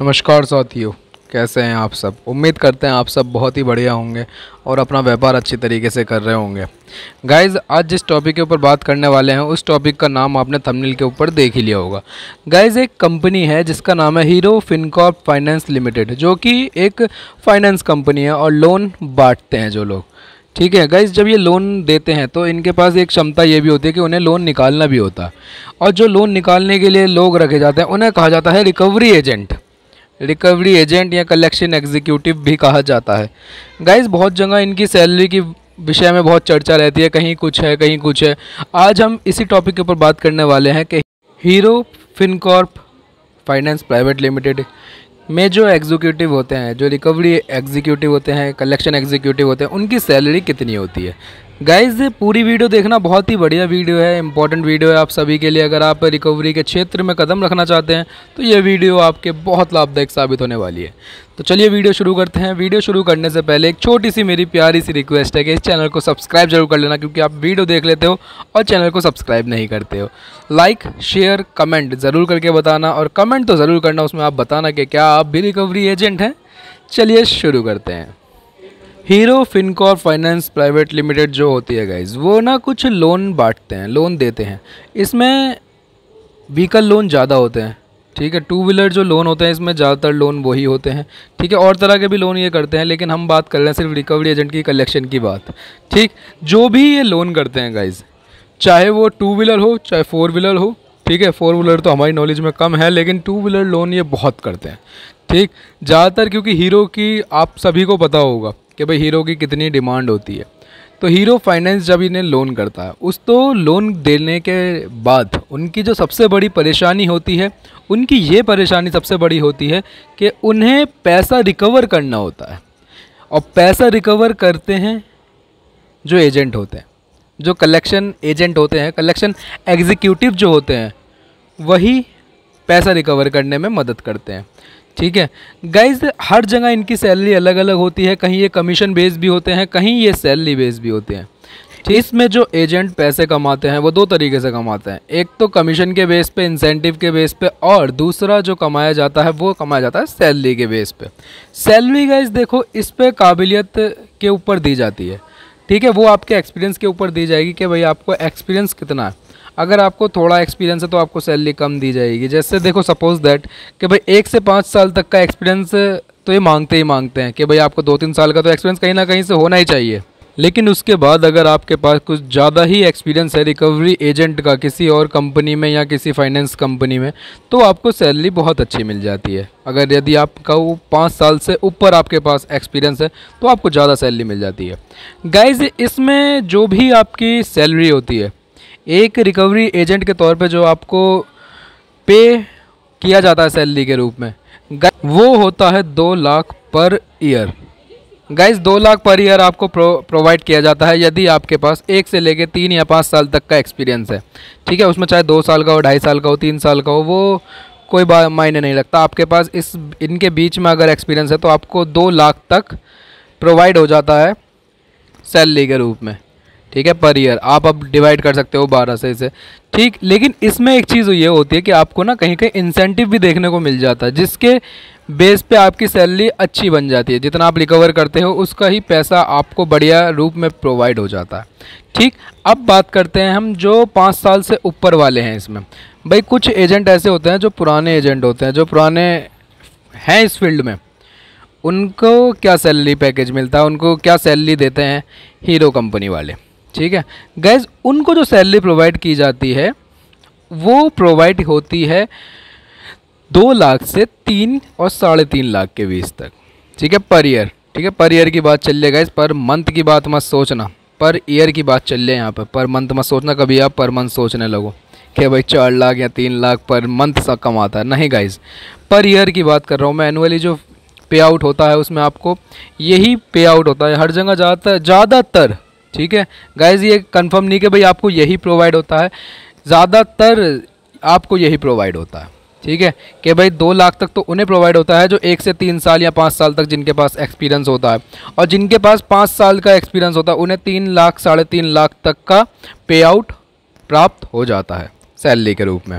नमस्कार साथियों कैसे हैं आप सब उम्मीद करते हैं आप सब बहुत ही बढ़िया होंगे और अपना व्यापार अच्छी तरीके से कर रहे होंगे गाइज़ आज जिस टॉपिक के ऊपर बात करने वाले हैं उस टॉपिक का नाम आपने थंबनेल के ऊपर देख ही लिया होगा गाइज़ एक कंपनी है जिसका नाम है हीरो फिनकॉप फाइनेंस लिमिटेड जो कि एक फाइनेंस कंपनी है और लोन बांटते हैं जो लोग ठीक है गाइज जब ये लोन देते हैं तो इनके पास एक क्षमता ये भी होती है कि उन्हें लोन निकालना भी होता है और जो लोन निकालने के लिए लोग रखे जाते हैं उन्हें कहा जाता है रिकवरी एजेंट रिकवरी एजेंट या कलेक्शन एग्जीक्यूटिव भी कहा जाता है गाइज बहुत जगह इनकी सैलरी की विषय में बहुत चर्चा रहती है कहीं कुछ है कहीं कुछ है आज हम इसी टॉपिक के ऊपर बात करने वाले हैं कि Hero FinCorp finance private limited में जो एग्जीक्यूटिव होते हैं जो रिकवरी एग्जीक्यूटिव होते हैं कलेक्शन एग्जीक्यूटिव होते हैं उनकी सैलरी कितनी होती है गाइज पूरी वीडियो देखना बहुत ही बढ़िया वीडियो है इंपॉर्टेंट वीडियो है आप सभी के लिए अगर आप रिकवरी के क्षेत्र में कदम रखना चाहते हैं तो ये वीडियो आपके बहुत लाभदायक साबित होने वाली है तो चलिए वीडियो शुरू करते हैं वीडियो शुरू करने से पहले एक छोटी सी मेरी प्यारी सी रिक्वेस्ट है कि इस चैनल को सब्सक्राइब जरूर कर लेना क्योंकि आप वीडियो देख लेते हो और चैनल को सब्सक्राइब नहीं करते हो लाइक शेयर कमेंट ज़रूर करके बताना और कमेंट तो ज़रूर करना उसमें आप बताना कि क्या आप भी रिकवरी एजेंट हैं चलिए शुरू करते हैं Hero FinCorp finance private limited जो होती है गाइज वो ना कुछ लोन बांटते हैं लोन देते हैं इसमें व्हीकल लोन ज़्यादा होते हैं ठीक है टू व्हीलर जो लोन होते हैं इसमें ज़्यादातर लोन वही होते हैं ठीक है और तरह के भी लोन ये करते हैं लेकिन हम बात कर रहे हैं सिर्फ रिकवरी एजेंट की कलेक्शन की बात ठीक जो भी ये लोन करते हैं गाइज़ चाहे वो टू व्हीलर हो चाहे फोर व्हीलर हो ठीक है फोर व्हीलर तो हमारी नॉलेज में कम है लेकिन टू व्हीलर लोन ये बहुत करते हैं ठीक ज़्यादातर क्योंकि हीरो की आप सभी को पता होगा कि भाई हीरो की कितनी डिमांड होती है तो हीरो फाइनेंस जब इन्हें लोन करता है उस तो लोन देने के बाद उनकी जो सबसे बड़ी परेशानी होती है उनकी ये परेशानी सबसे बड़ी होती है कि उन्हें पैसा रिकवर करना होता है और पैसा रिकवर करते हैं जो एजेंट होते हैं जो कलेक्शन एजेंट होते हैं कलेक्शन एग्जीक्यूटिव जो होते हैं वही पैसा रिकवर करने में मदद करते हैं ठीक है गाइज हर जगह इनकी सैलरी अलग अलग होती है कहीं ये कमीशन बेस भी होते हैं कहीं ये सैलरी बेस भी होते हैं इसमें जो एजेंट पैसे कमाते हैं वो दो तरीके से कमाते हैं एक तो कमीशन के बेस पे इंसेंटिव के बेस पे और दूसरा जो कमाया जाता है वो कमाया जाता है सैलरी के बेस पे सैलरी गाइज देखो इस पर काबिलियत के ऊपर दी जाती है ठीक है वो आपके एक्सपीरियंस के ऊपर दी जाएगी कि भाई आपको एक्सपीरियंस कितना है अगर आपको थोड़ा एक्सपीरियंस है तो आपको सैलरी कम दी जाएगी जैसे देखो सपोज दैट कि भाई एक से पाँच साल तक का एक्सपीरियंस तो ये मांगते ही मांगते हैं कि भाई आपको दो तीन साल का तो एक्सपीरियंस कहीं ना कहीं से होना ही चाहिए लेकिन उसके बाद अगर आपके पास कुछ ज़्यादा ही एक्सपीरियंस है रिकवरी एजेंट का किसी और कंपनी में या किसी फाइनेंस कंपनी में तो आपको सैलरी बहुत अच्छी मिल जाती है अगर यदि आपका वो पाँच साल से ऊपर आपके पास एक्सपीरियंस है तो आपको ज़्यादा सैलरी मिल जाती है गाइज इसमें जो भी आपकी सैलरी होती है एक रिकवरी एजेंट के तौर पे जो आपको पे किया जाता है सैलरी के रूप में वो होता है दो लाख पर ईयर गाइस दो लाख पर ईयर आपको प्रो, प्रोवाइड किया जाता है यदि आपके पास एक से लेके तीन या पाँच साल तक का एक्सपीरियंस है ठीक है उसमें चाहे दो साल का हो ढाई साल का हो तीन साल का हो वो कोई मायने नहीं रखता आपके पास इस इनके बीच में अगर एक्सपीरियंस है तो आपको दो लाख तक प्रोवाइड हो जाता है सैलरी के रूप में ठीक है पर ईयर आप अब डिवाइड कर सकते हो बारह से इसे ठीक लेकिन इसमें एक चीज़ ये होती है कि आपको ना कहीं कहीं इंसेंटिव भी देखने को मिल जाता है जिसके बेस पे आपकी सैलरी अच्छी बन जाती है जितना आप रिकवर करते हो उसका ही पैसा आपको बढ़िया रूप में प्रोवाइड हो जाता है ठीक अब बात करते हैं हम जो पाँच साल से ऊपर वाले हैं इसमें भाई कुछ एजेंट ऐसे होते हैं जो पुराने एजेंट होते हैं जो पुराने हैं इस फील्ड में उनको क्या सैलरी पैकेज मिलता है उनको क्या सैलरी देते हैं हीरो कंपनी वाले ठीक है गैज़ उनको जो सैलरी प्रोवाइड की जाती है वो प्रोवाइड होती है दो लाख से तीन और साढ़े तीन लाख के बीच तक ठीक है पर ईयर ठीक है पर ईयर की बात चल रही है गैस पर मंथ की बात मत सोचना पर ईयर की बात चल रही है यहाँ पर पर मंथ मत सोचना कभी आप पर मंथ सोचने लगो कि भाई चार लाख या तीन लाख पर मंथ सा कमाता है नहीं गाइज पर ईयर की बात कर रहा हूँ मैं एनुअली जो पे आउट होता है उसमें आपको यही पे आउट होता है हर जगह ज़्यादातर ठीक है गाइज ये कंफर्म नहीं कि भाई आपको यही प्रोवाइड होता है ज़्यादातर आपको यही प्रोवाइड होता है ठीक है कि भाई दो लाख तक तो उन्हें प्रोवाइड होता है जो एक से तीन साल या पाँच साल तक जिनके पास एक्सपीरियंस होता है और जिनके पास पाँच साल का एक्सपीरियंस होता है उन्हें तीन लाख साढ़े तीन लाख तक का पे आउट प्राप्त हो जाता है सैलरी के रूप में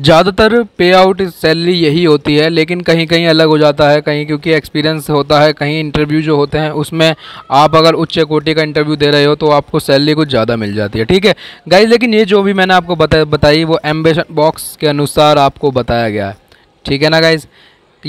ज़्यादातर पे आउट सैलरी यही होती है लेकिन कहीं कहीं अलग हो जाता है कहीं क्योंकि एक्सपीरियंस होता है कहीं इंटरव्यू जो होते हैं उसमें आप अगर उच्च कोटि का इंटरव्यू दे रहे हो तो आपको सैलरी कुछ ज़्यादा मिल जाती है ठीक है गाइज लेकिन ये जो भी मैंने आपको बता बताई वो एम्बेशन बॉक्स के अनुसार आपको बताया गया है ठीक है ना गाइज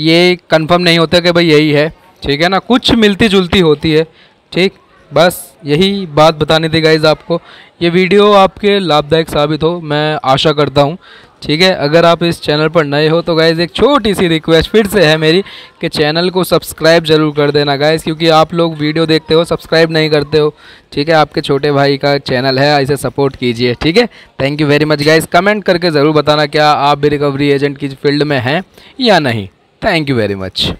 ये कन्फर्म नहीं होता कि भाई यही है ठीक है ना कुछ मिलती जुलती होती है ठीक बस यही बात बतानी थी गाइज़ आपको ये वीडियो आपके लाभदायक साबित हो मैं आशा करता हूँ ठीक है अगर आप इस चैनल पर नए हो तो गाइज़ एक छोटी सी रिक्वेस्ट फिर से है मेरी कि चैनल को सब्सक्राइब ज़रूर कर देना गाइज़ क्योंकि आप लोग वीडियो देखते हो सब्सक्राइब नहीं करते हो ठीक है आपके छोटे भाई का चैनल है इसे सपोर्ट कीजिए ठीक है thank you very much guys comment करके ज़रूर बताना क्या आप भी रिकवरी एजेंट की फील्ड में हैं या नहीं थैंक यू वेरी मच